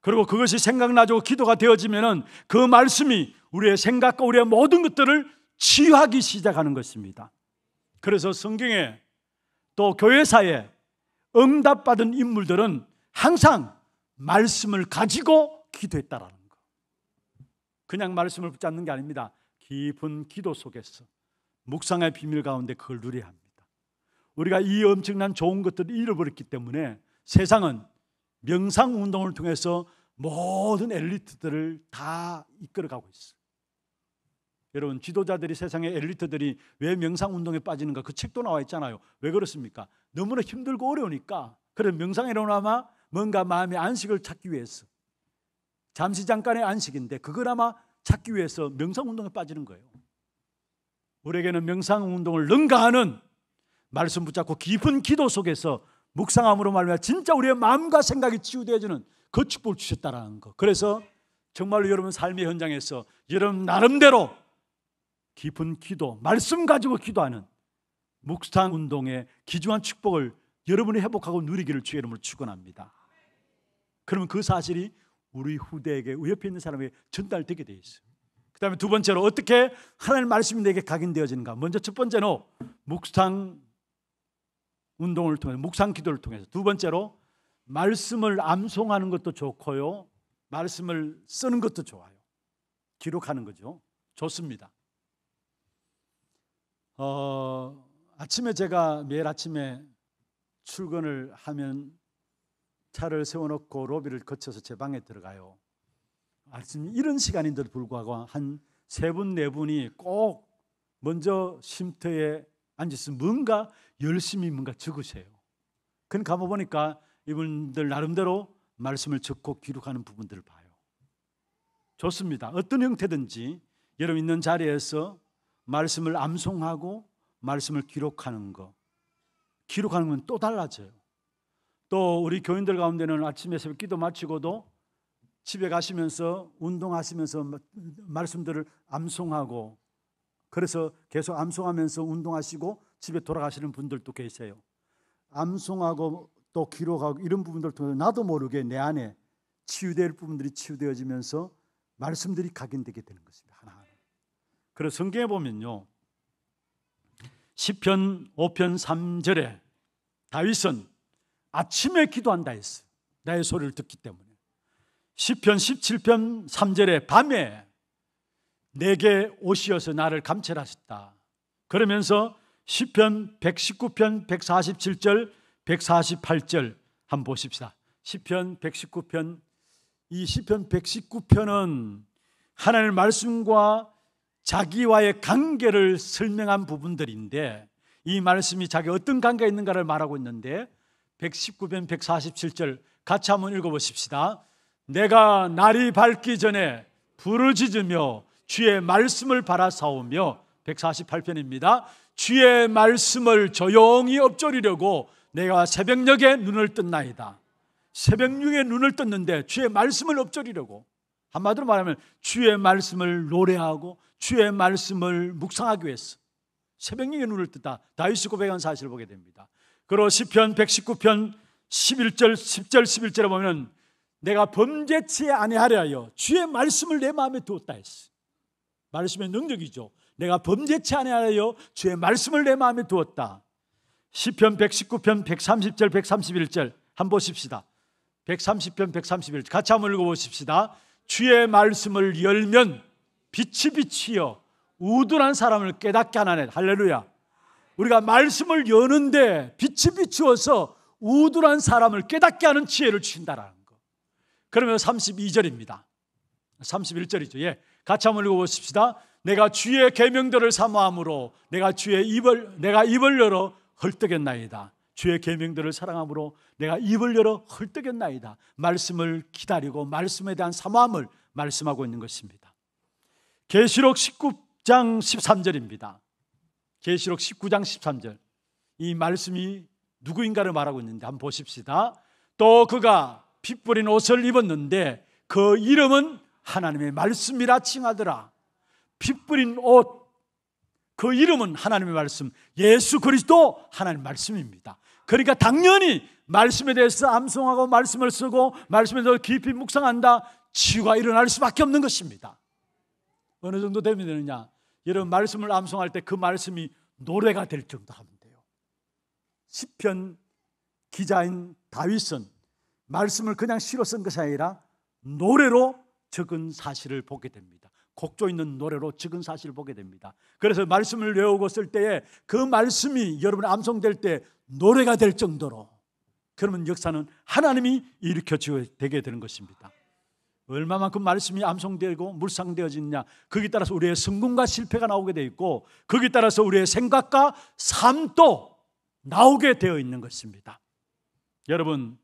그리고 그것이 생각나고 기도가 되어지면그 말씀이 우리의 생각과 우리의 모든 것들을 치유하기 시작하는 것입니다. 그래서 성경에 또 교회사에 응답받은 인물들은 항상 말씀을 가지고 기도했다라는 거. 그냥 말씀을 붙잡는 게 아닙니다. 깊은 기도 속에서 묵상의 비밀 가운데 그걸 누려야 합니다. 우리가 이 엄청난 좋은 것들을 잃어버렸기 때문에 세상은 명상 운동을 통해서 모든 엘리트들을 다 이끌어가고 있어 여러분 지도자들이 세상의 엘리트들이 왜 명상 운동에 빠지는가 그 책도 나와 있잖아요. 왜 그렇습니까? 너무나 힘들고 어려우니까 그래 명상이라고 하면 뭔가 마음의 안식을 찾기 위해서 잠시 잠깐의 안식인데 그걸 아마 찾기 위해서 명상 운동에 빠지는 거예요. 우리에게는 명상 운동을 능가하는 말씀 붙잡고 깊은 기도 속에서 묵상함으로 말미암아 진짜 우리의 마음과 생각이 치유되어지는 그 축복을 주셨다라는 거. 그래서 정말로 여러분 삶의 현장에서 여러분 나름대로 깊은 기도, 말씀 가지고 기도하는 묵상 운동의 기중한 축복을 여러분이 회복하고 누리기를 주의 이름으로 축원합니다. 그러면 그 사실이 우리 후대에게 옆에 있는 사람에게 전달되게 돼 있어요. 그 다음에 두 번째로 어떻게 하나님 말씀이 내게 각인되어지는가. 먼저 첫 번째로 묵상 운동을 통해 묵상 기도를 통해서 두 번째로 말씀을 암송하는 것도 좋고요. 말씀을 쓰는 것도 좋아요. 기록하는 거죠. 좋습니다. 어, 아침에 제가 매일 아침에 출근을 하면 차를 세워놓고 로비를 거쳐서 제 방에 들어가요. 아침 이런 시간인데도 불구하고 한 세 분, 네 분이 꼭 먼저 쉼터에 앉아서 뭔가 열심히 뭔가 적으세요. 그 그러니까 가보니까 이분들 나름대로 말씀을 적고 기록하는 부분들을 봐요. 좋습니다. 어떤 형태든지 여러분 있는 자리에서 말씀을 암송하고 말씀을 기록하는 거. 기록하는 건 또 달라져요. 또 우리 교인들 가운데는 아침에 새벽 기도 마치고도 집에 가시면서 운동하시면서 말씀들을 암송하고 그래서 계속 암송하면서 운동하시고 집에 돌아가시는 분들도 계세요. 암송하고 또 기록하고 이런 부분들 통해서 나도 모르게 내 안에 치유될 부분들이 치유되어지면서 말씀들이 각인되게 되는 것입니다. 하나. 그래서 성경에 보면요. 시편 5편 3절에 다윗은 아침에 기도한다 했어요. 나의 소리를 듣기 때문에. 시편 17편 3절에 밤에 내게 옷이어서 나를 감찰하셨다. 그러면서 시편 119편 147절 148절 한번 보십시다. 시편 119편 이 시편 119편은 하나님의 말씀과 자기와의 관계를 설명한 부분들인데 이 말씀이 자기 어떤 관계가 있는가를 말하고 있는데 119편 147절 같이 한번 읽어보십시다. 내가 날이 밝기 전에 부르짖으며 주의 말씀을 바라사오며 148편입니다. 주의 말씀을 조용히 엎조리려고 내가 새벽녘에 눈을 뜬나이다. 새벽녘에 눈을 떴는데 주의 말씀을 엎조리려고 한마디로 말하면 주의 말씀을 노래하고 주의 말씀을 묵상하기 위해서 새벽녘에 눈을 뜬다. 다윗이 고백한 사실을 보게 됩니다. 그러 시편 119편 11절 10절 11절에 보면 내가 범죄치 아니하려 하여 주의 말씀을 내 마음에 두었다 했어. 말씀의 능력이죠. 내가 범죄치 아니하여 주의 말씀을 내 마음에 두었다. 시편 119편 130절 131절 한번 보십시다. 130편 131절 같이 한번 읽어 보십시다. 주의 말씀을 열면 빛이 빛이여 우둔한 사람을 깨닫게 하나네. 할렐루야. 우리가 말씀을 여는데 빛이 비추어서 우둔한 사람을 깨닫게 하는 지혜를 주신다라는 거. 그러면 32절입니다. 31절이죠. 예. 같이 한번 읽어 보십시다. 내가 주의 계명들을 사모함으로 내가 주의 입을 내가 입을 열어 헐떡였나이다. 주의 계명들을 사랑함으로 내가 입을 열어 헐떡였나이다. 말씀을 기다리고 말씀에 대한 사모함을 말씀하고 있는 것입니다. 계시록 19장 13절입니다. 계시록 19장 13절 이 말씀이 누구인가를 말하고 있는데 한번 보십시다. 또 그가 핏불인 옷을 입었는데 그 이름은 하나님의 말씀이라 칭하더라. 핏불인 옷. 그 이름은 하나님의 말씀. 예수 그리스도 하나님의 말씀입니다. 그러니까 당연히 말씀에 대해서 암송하고 말씀을 쓰고 말씀에 대해서 깊이 묵상한다. 치유가 일어날 수밖에 없는 것입니다. 어느 정도 되면 되느냐? 여러분 말씀을 암송할 때 그 말씀이 노래가 될 정도 하면 돼요. 시편 기자인 다윗은 말씀을 그냥 시로 쓴 것이 아니라 노래로 적은 사실을 보게 됩니다. 곡조 있는 노래로 적은 사실을 보게 됩니다. 그래서 말씀을 외우고 쓸 때에 그 말씀이 여러분 암송될 때 노래가 될 정도로 그러면 역사는 하나님이 일으켜 주게 되는 것입니다. 얼마만큼 말씀이 암송되고 물상되어지느냐 거기에 따라서 우리의 성공과 실패가 나오게 되어 있고 거기에 따라서 우리의 생각과 삶도 나오게 되어 있는 것입니다 여러분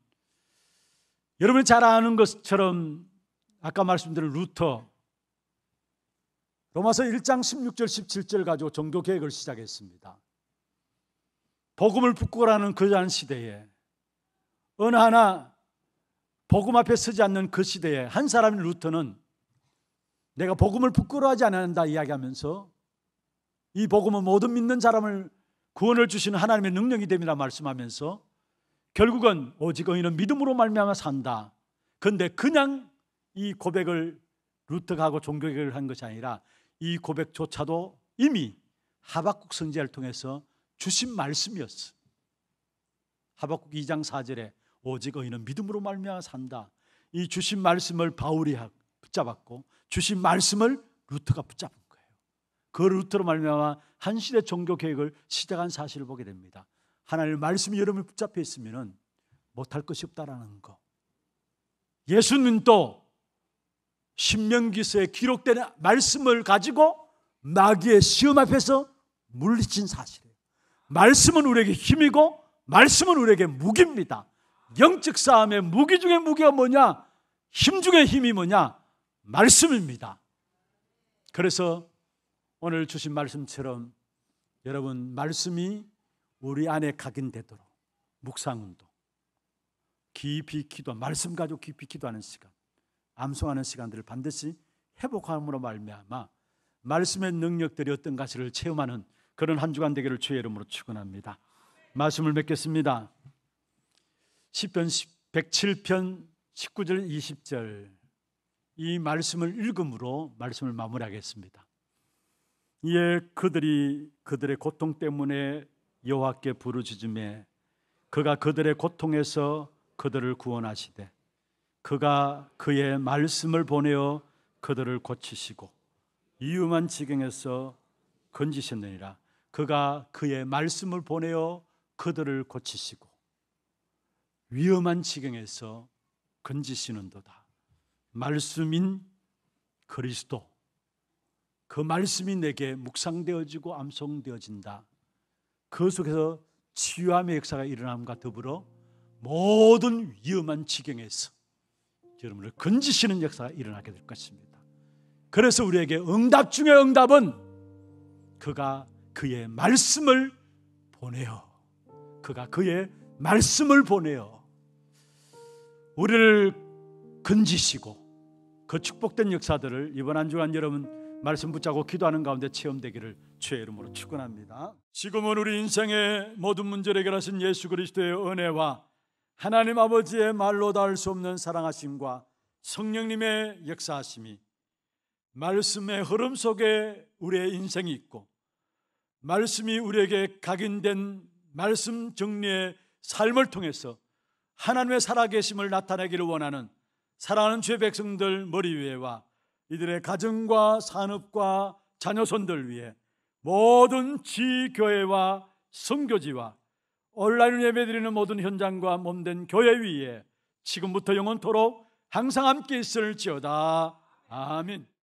여러분이 잘 아는 것처럼 아까 말씀드린 루터 로마서 1장 16절 17절 가지고 종교 개혁을 시작했습니다. 복음을 부고라는 거대한 그 시대에 어느 하나 복음 앞에 서지 않는 그 시대에 한 사람인 루터는 내가 복음을 부끄러워하지 않는다 이야기하면서 이 복음은 모든 믿는 사람을 구원을 주시는 하나님의 능력이 됩니다 말씀하면서 결국은 오직 의인은 믿음으로 말미암아 산다. 그런데 그냥 이 고백을 루터가 하고 종교개혁을 한 것이 아니라 이 고백조차도 이미 하박국 선지자를 통해서 주신 말씀이었어. 하박국 2장 4절에 오직 의인은 믿음으로 말미암아 산다. 이 주신 말씀을 바울이 붙잡았고 주신 말씀을 루터가 붙잡은 거예요. 그 루터로 말미암아 한 시대 종교 개혁을 시작한 사실을 보게 됩니다. 하나님의 말씀이 여러분이 붙잡혀 있으면은 못할 것이 없다라는 거. 예수는 또 신명기서에 기록된 말씀을 가지고 마귀의 시험 앞에서 물리친 사실이에요. 말씀은 우리에게 힘이고 말씀은 우리에게 무기입니다. 영적 싸움의 무기 중의 무기가 뭐냐? 힘 중의 힘이 뭐냐? 말씀입니다. 그래서 오늘 주신 말씀처럼 여러분 말씀이 우리 안에 각인되도록 묵상운동, 깊이 기도, 말씀 가지고 깊이 기도하는 시간, 암송하는 시간들을 반드시 회복함으로 말미암아 말씀의 능력들이 어떤가지를 체험하는 그런 한 주간 되기를 주의 이름으로 축원합니다. 말씀을 맺겠습니다. 10편 107편 19절 20절 이 말씀을 읽음으로 말씀을 마무리하겠습니다. 이에 그들이 그들의 고통 때문에 여호와께 부르짖음에 그가 그들의 고통에서 그들을 구원하시되 그가 그의 말씀을 보내어 그들을 고치시고 이유만 지경에서 건지셨느니라 그가 그의 말씀을 보내어 그들을 고치시고 위험한 지경에서 건지시는도다. 말씀인 그리스도. 그 말씀이 내게 묵상되어지고 암송되어진다. 그 속에서 치유함의 역사가 일어남과 더불어 모든 위험한 지경에서 여러분을 건지시는 역사가 일어나게 될 것입니다. 그래서 우리에게 응답 중의 응답은 그가 그의 말씀을 보내요. 그가 그의 말씀을 보내요. 우리를 건지시고 그 축복된 역사들을 이번 한 주간 여러분 말씀 붙잡고 기도하는 가운데 체험되기를 주의 이름으로 축원합니다. 지금은 우리 인생의 모든 문제를 해결하신 예수 그리스도의 은혜와 하나님 아버지의 말로 닿을 수 없는 사랑하심과 성령님의 역사하심이 말씀의 흐름 속에 우리의 인생이 있고 말씀이 우리에게 각인된 말씀 정리의 삶을 통해서 하나님의 살아계심을 나타내기를 원하는 사랑하는 주의 백성들 머리 위에와 이들의 가정과 산업과 자녀손들 위에 모든 지교회와 성교지와 온라인 예배드리는 모든 현장과 몸된 교회 위에 지금부터 영원토록 항상 함께 있을지어다. 아멘.